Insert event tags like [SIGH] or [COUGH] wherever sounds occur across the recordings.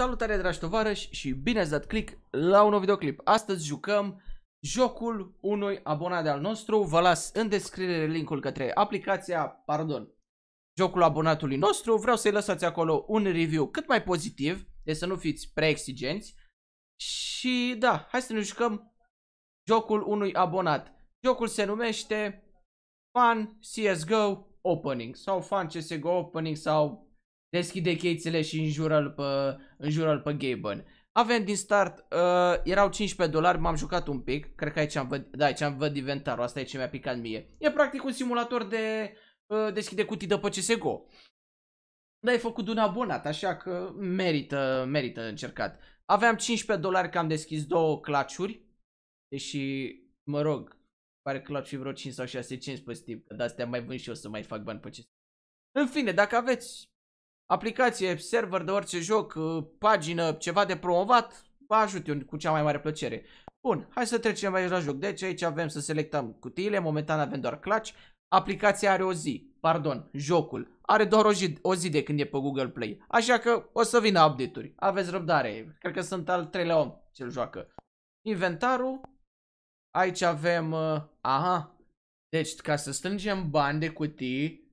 Salutare dragi tovarăși și bine ați dat click la un nou videoclip. Astăzi jucăm jocul unui abonat al nostru. Vă las în descriere linkul către aplicația, pardon, jocul abonatului nostru. Vreau să-i lăsați acolo un review cât mai pozitiv, de să nu fiți preexigenți. Și da, hai să ne jucăm jocul unui abonat. Jocul se numește Fun CSGO Opening sau Fun CSGO Opening sau deschide cheițele și înjură-l pe, înjură pe Gaben. Avem din start, uh, erau 15 dolari, m-am jucat un pic, cred că aici am văd, da, aici am văd inventarul, asta e ce mi-a picat mie. E practic un simulator de uh, deschide cutii de pe CSGO. Dar ai făcut un abonat, așa că merită, merită încercat. Aveam 15 dolari că am deschis două claciuri, deși, mă rog, pare că și vreo 5 sau 6 5 pe Steam, că de astea mai vând și eu să mai fac bani pe CSGO. În fine, dacă aveți aplicație, server de orice joc, ă, pagină, ceva de promovat, vă ajut eu cu cea mai mare plăcere. Bun, hai să trecem aici la joc. Deci aici avem să selectăm cutiile, momentan avem doar clutch. Aplicația are o zi, pardon, jocul. Are doar o zi, o zi de când e pe Google Play. Așa că o să vină update-uri. Aveți răbdare. Cred că sunt al treilea om ce joacă. Inventarul. Aici avem... Uh, aha. Deci, ca să strângem bani de cutii,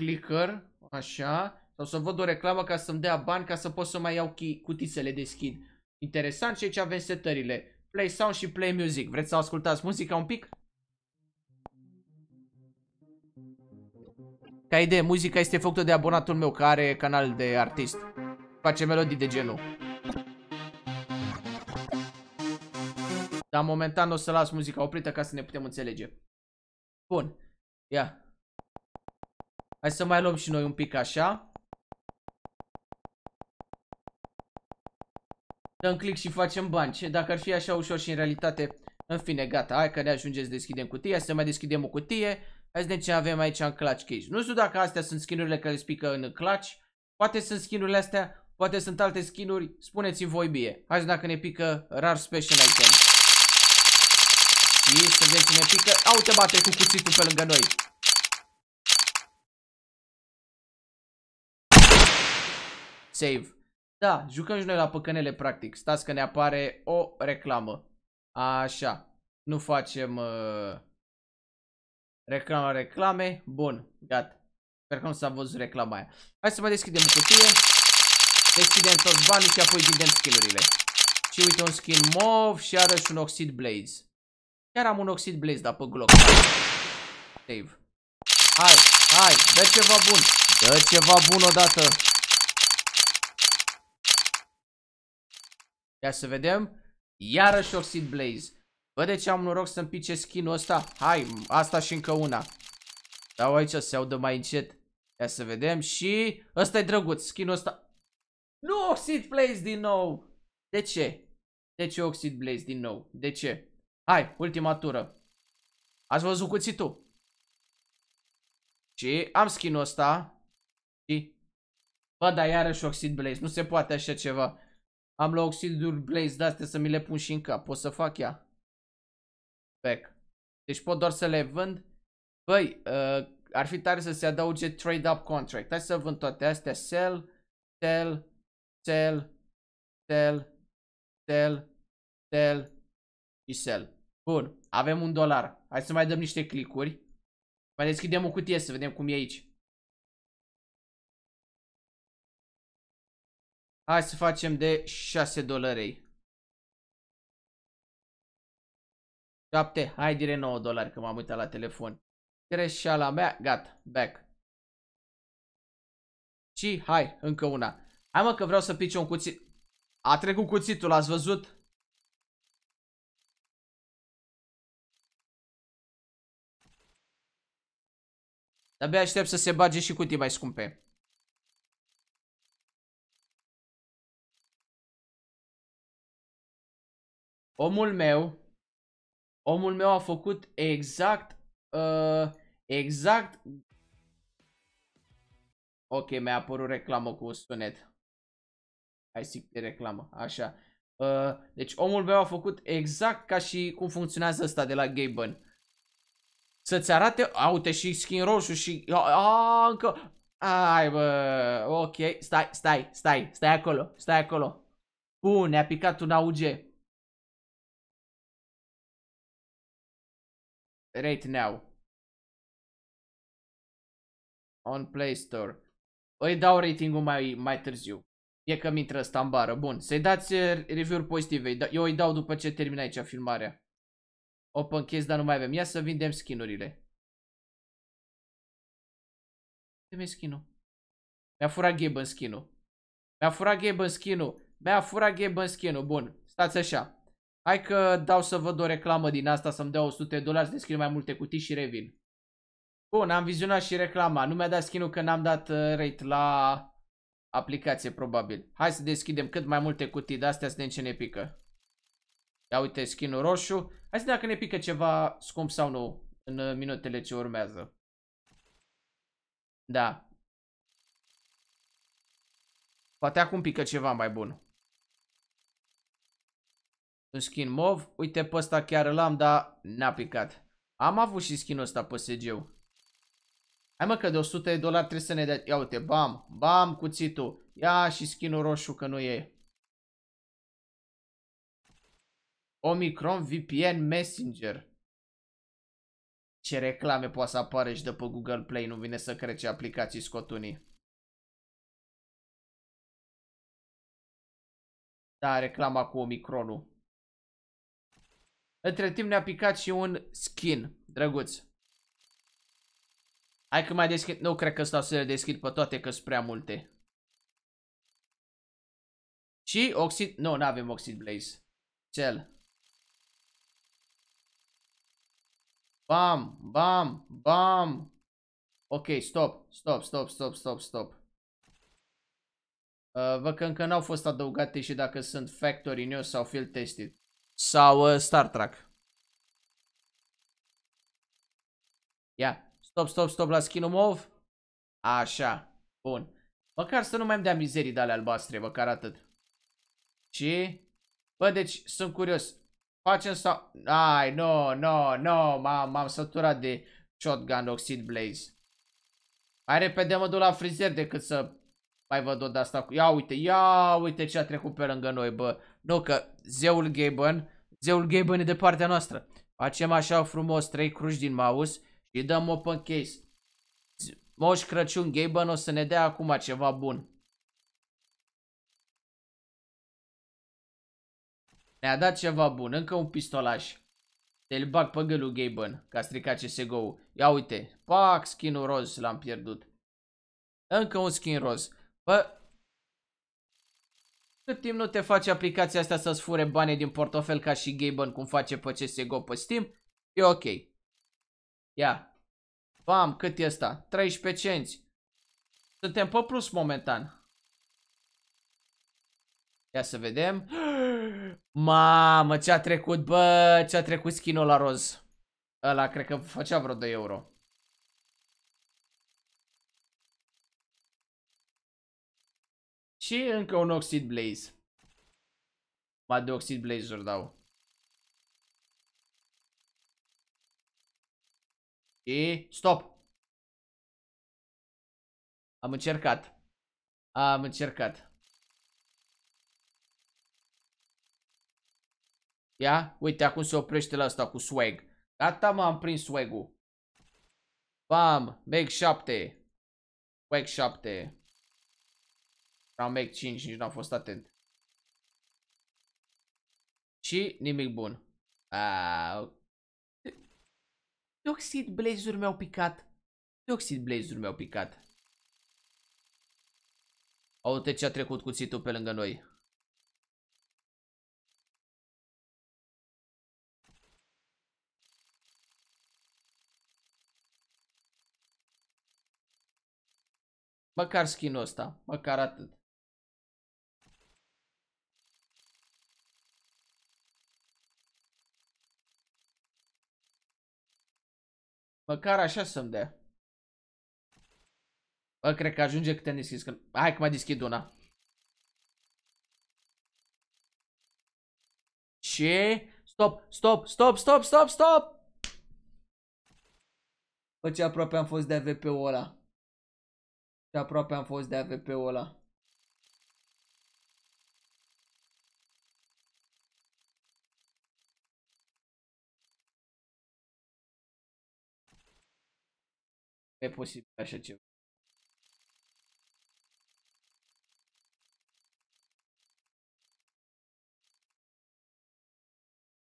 clicker, așa, sau să văd o reclamă ca să-mi dea bani ca să pot să mai iau cutii să le deschid. Interesant și aici avem setările. Play sound și play music. Vreți să ascultați muzica un pic? Ca idee, muzica este făcută de abonatul meu care are canal de artist. Face melodii de genul. Dar momentan o să las muzica oprită ca să ne putem înțelege. Bun. Ia. Hai să mai luăm și noi un pic așa. Dăm click și facem bani. Ce, dacă ar fi așa ușor și în realitate... În fine, gata, hai că ne ajungem să deschidem cutia, să mai deschidem o cutie. Hai să vedem ce avem aici în clutch cage. Nu știu dacă astea sunt skinurile care spică în clutch. Poate sunt skinurile astea, poate sunt alte skinuri. Spuneți-mi voi bie. Hai să dacă ne pică rar special item. Și să vedem ce ne pică. Au te bate cu cuțitul pe lângă noi. Save. Da, jucăm și noi la păcănele, practic. Stați că ne apare o reclamă. Așa. Nu facem... Uh... reclamă reclame. Bun, gata. Sper că nu s-a văzut reclama aia. Hai să mai deschidem cutie. Deschidem toți banii și apoi ghidem skillurile. Și uite un skin mov și are și un oxid blaze. Chiar am un oxid blaze, dar pe glock. Save. Hai, hai, dă ceva bun. Dă ceva bun odată. Ia să vedem. Iarăși Oxid Blaze. Bă, de ce am noroc să-mi pice skin-ul ăsta? Hai, asta și încă una. Dau aici se audă mai încet. Ia să vedem și... ăsta e drăguț, skin-ul ăsta... Nu Oxid Blaze din nou! De ce? De ce Oxid Blaze din nou? De ce? Hai, ultima tură. Ați văzut cuțitul. Și am skin-ul ăsta. Și... Bă, dar iarăși Oxid Blaze, nu se poate așa ceva. Am la oxidul blaze de-astea să mi le pun și în cap. Pot să fac ea? Back. Deci pot doar să le vând. Băi, uh, ar fi tare să se adauge trade-up contract. Hai să vând toate astea. Sell, sell, sell, sell, sell, sell și sell. Bun, avem un dolar. Hai să mai dăm niște clicuri. Mai deschidem o cutie să vedem cum e aici. Hai să facem de 6 dolari. 7, hai dire 9 dolari că m-am uitat la telefon. Greșeala mea, gata, back. Și hai, încă una. Hai mă că vreau să pice un cuțit. A trecut cuțitul, ați văzut? De-abia aștept să se bage și cutii mai scumpe. omul meu, omul meu a făcut exact, uh, exact, ok, mi-a apărut reclamă cu sunet, hai să de reclamă, așa, uh, deci omul meu a făcut exact ca și cum funcționează ăsta de la Gaben. Să-ți arate, a, uite și skin roșu și, a, încă, ai bă, ok, stai, stai, stai, stai acolo, stai acolo. Bun, ne-a picat un auge. right now. On Play Store. Îi dau ratingul mai, mai târziu. E că mi intră asta în bară. Bun, să-i dați uh, review-uri pozitive. Da, eu îi dau după ce termin aici filmarea. Open case, dar nu mai avem. Ia să vindem skinurile. Unde mi-e skin Mi-a furat în skin Mi-a furat în skin Mi-a furat în skin Bun, stați așa. Hai că dau să văd o reclamă din asta să-mi dea 100 de dolari, să deschid mai multe cutii și revin. Bun, am vizionat și reclama. Nu mi-a dat skin că n-am dat uh, rate la aplicație, probabil. Hai să deschidem cât mai multe cutii de astea să vedem ce ne pică. Ia uite skin roșu. Hai să vedem dacă ne pică ceva scump sau nu în uh, minutele ce urmează. Da. Poate acum pică ceva mai bun un skin mov. Uite pe ăsta chiar l-am, dar n-a picat. Am avut și skinul ăsta pe SG-ul. Hai mă că de 100 de dolari trebuie să ne dea... Ia uite, bam, bam cuțitul. Ia și skinul roșu că nu e. Omicron VPN Messenger. Ce reclame poate să apare și de pe Google Play, nu vine să crece aplicații scot unii. Da, reclama cu Omicronul. Între timp ne-a picat și un skin drăguț. Hai că mai deschid, nu cred că stau să le deschid pe toate că sunt prea multe. Și oxid, nu, no, nu avem oxid blaze. Cel. Bam, bam, bam. Ok, stop, stop, stop, stop, stop, stop. Uh, văd că încă n-au fost adăugate și dacă sunt factory new sau field tested sau uh, Star Trek. Ia, stop, stop, stop la skin mov. Așa, bun. Măcar să nu mai am dea mizerii de ale albastre, măcar atât. Și... Bă, deci sunt curios. Facem sau... Ai, no, no, no, m-am săturat de shotgun oxid blaze. Mai repede mă duc la frizer decât să mai văd o de asta cu... Ia uite, ia uite ce a trecut pe lângă noi, bă. Nu că zeul Gaben. Zeul Gaben e de partea noastră. Facem așa frumos trei cruci din mouse și dăm open case. Moș Crăciun Gaben o să ne dea acum ceva bun. Ne-a dat ceva bun, încă un pistolaj. Te-l bag pe gâlul Gaben, că a stricat CSGO-ul. Ia uite, pac, skin roz l-am pierdut. Încă un skin roz. Bă, cât timp nu te face aplicația asta să-ți fure banii din portofel ca și Gaben cum face pe CSGO pe Steam, e ok. Ia. Bam, cât e asta? 13 cenți. Suntem pe plus momentan. Ia să vedem. [GASPS] Mamă, ce-a trecut, bă, ce-a trecut skin la roz. Ăla, cred că făcea vreo 2 euro. Și încă un Oxid Blaze. Ba de Oxid blaze îl dau. Și stop! Am încercat. Am încercat. Ia, uite acum se oprește la asta cu swag. Gata m am prins swag-ul. Bam, make 7. Swag 7. Am Mac 5, nici n-am fost atent. Și nimic bun. Au. Toxic blazer mi-au picat. Toxic blazer mi-au picat. Au ce a trecut cuțitul pe lângă noi. Măcar skin-ul ăsta, măcar atât. Măcar așa să-mi dea. Bă, cred că ajunge cât am deschis. Hai că mai deschid una. Ce? Stop, stop, stop, stop, stop, stop! Bă, ce aproape am fost de AVP-ul ăla. Ce aproape am fost de AVP-ul ăla. E posibil așa ceva.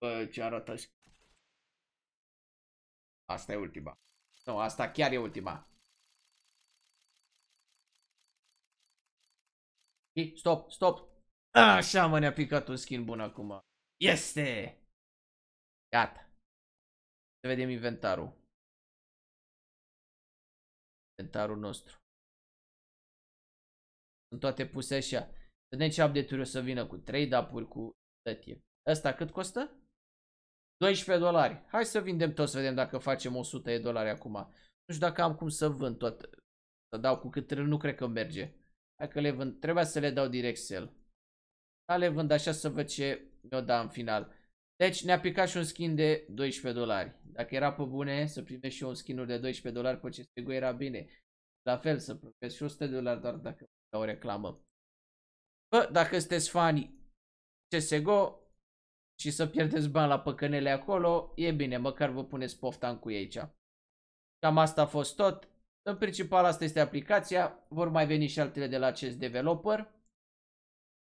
Bă, ce arată Asta e ultima. Nu, asta chiar e ultima. Stop, stop. Așa mă ne-a picat un skin bun acum. Este! Gata. Să vedem inventarul inventarul nostru. Sunt toate puse așa. Vedem ce update-uri o să vină cu 3 dapuri cu tătie. Asta cât costă? 12 dolari. Hai să vindem tot să vedem dacă facem 100 de dolari acum. Nu știu dacă am cum să vând tot. Să dau cu cât nu cred că merge. Dacă le vând, trebuia să le dau direct sell. Dar le vând așa să văd ce mi-o da în final. Deci ne-a picat și un skin de 12 dolari. Dacă era pe bune să primești și un skin de 12 dolari pe ce era bine. La fel să primești și 100 de dolari doar dacă o reclamă. Bă, dacă sunteți fani CSGO și să pierdeți bani la păcănele acolo, e bine, măcar vă puneți pofta cu cuie aici. Cam asta a fost tot. În principal asta este aplicația, vor mai veni și altele de la acest developer.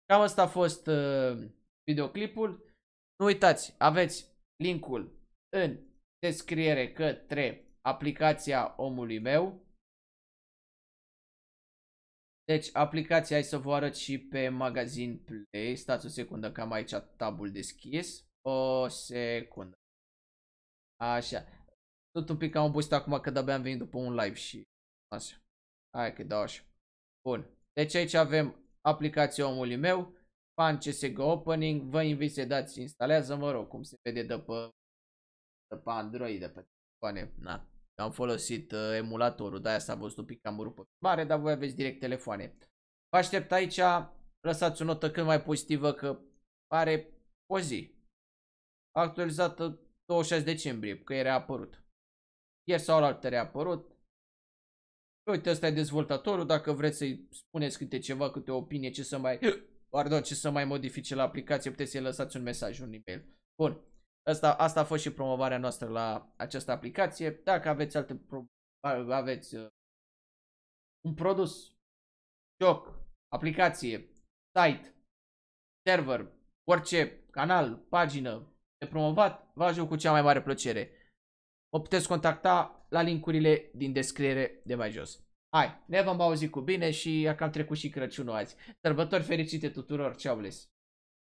Cam asta a fost uh, videoclipul. Nu uitați, aveți linkul în descriere către aplicația omului meu. Deci, aplicația, hai să vă arăt și pe magazin Play. Stați o secundă că am aici tabul deschis. O secundă. Așa. Tot un pic am obosit acum că de-abia am venit după un live și... Așa. Hai că dau așa. Bun. Deci aici avem aplicația omului meu. Fan CSG Opening, vă invit să dați și instalează, mă rog, cum se vede de pe, de pe Android, de pe telefoane. Na. Am folosit uh, emulatorul, de-aia s-a văzut un pic cam rupă mare, dar voi aveți direct telefoane. Vă aștept aici, lăsați o notă cât mai pozitivă că pare o zi. Actualizată 26 decembrie, că e reapărut. Ieri sau altă reapărut. Uite, ăsta e dezvoltatorul, dacă vreți să-i spuneți câte ceva, câte o opinie, ce să mai pardon, ce să mai modifice la aplicație, puteți să-i lăsați un mesaj, un e-mail. Bun, asta, asta a fost și promovarea noastră la această aplicație. Dacă aveți alte pro- aveți uh, un produs, joc, aplicație, site, server, orice canal, pagină de promovat, vă ajung cu cea mai mare plăcere. Mă puteți contacta la linkurile din descriere de mai jos. Hai, ne vom auzi cu bine și a cam trecut și Crăciunul azi. Sărbători fericite tuturor, ce bless.